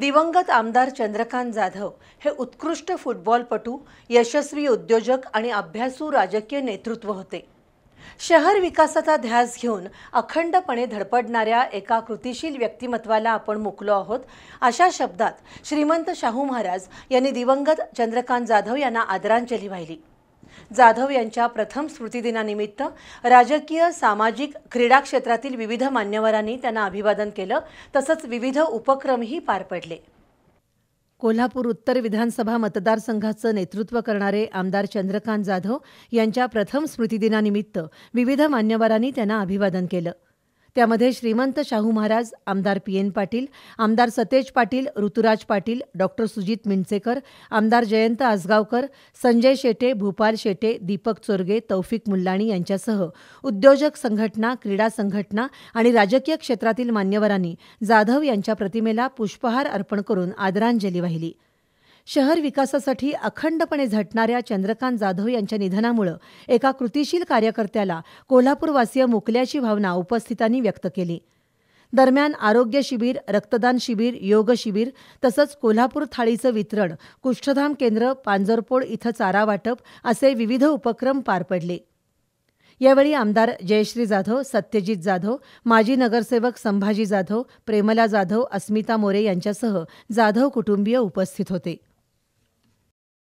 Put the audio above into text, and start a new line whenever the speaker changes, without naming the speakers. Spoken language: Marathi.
दिवंगत आमदार चंद्रकांत जाधव हे उत्कृष्ट फुटबॉलपटू यशस्वी उद्योजक आणि अभ्यासू राजकीय नेतृत्व होते शहर विकासाचा ध्यास घेऊन अखंडपणे धडपडणाऱ्या एका कृतिशील व्यक्तिमत्वाला आपण मुकलो आहोत अशा शब्दात श्रीमंत शाहू महाराज यांनी दिवंगत चंद्रकांत जाधव यांना आदरांजली वाहिली जाधव यांच्या प्रथम स्मृतिदिनानिमित्त राजकीय सामाजिक क्रीडा क्षेत्रातील विविध मान्यवरांनी त्यांना अभिवादन केलं तसंच विविध उपक्रमही पार पडले कोल्हापूर उत्तर विधानसभा मतदारसंघाचं नेतृत्व करणारे आमदार चंद्रकांत जाधव यांच्या प्रथम स्मृतिदिनानिमित्त विविध मान्यवरांनी त्यांना अभिवादन केलं त्यामध्ये श्रीमंत शाहू महाराज आमदार पी एन पाटील आमदार सतेज पाटील ऋतुराज पाटील डॉक्टर सुजित मिंचेकर आमदार जयंत आसगावकर संजय शेटे भूपाल शेटे दीपक चोरगे तौफिक मुल्लाणी यांच्यासह उद्योजक संघटना क्रीडा संघटना आणि राजकीय क्षेत्रातील मान्यवरांनी जाधव यांच्या प्रतिमेला पुष्पहार अर्पण करून आदरांजली वाहिली शहर विकासासाठी अखंडपणे झटणाऱ्या चंद्रकांत जाधव यांच्या निधनामुळं एका कृतिशील कार्यकर्त्याला कोल्हापूरवासीय मुकल्याची भावना उपस्थितांनी व्यक्त केली दरम्यान आरोग्य शिबिर रक्तदान शिबिर योग शिबिर तसंच कोल्हापूर थाळीचं वितरण कुष्ठधाम केंद्र पांजरपोड इथं चारा वाटप असे विविध उपक्रम पार पडले यावेळी आमदार जयश्री जाधव सत्यजित जाधव माजी नगरसेवक संभाजी जाधव प्रेमला जाधव अस्मिता मोरे यांच्यासह जाधव कुटुंबीय उपस्थित होते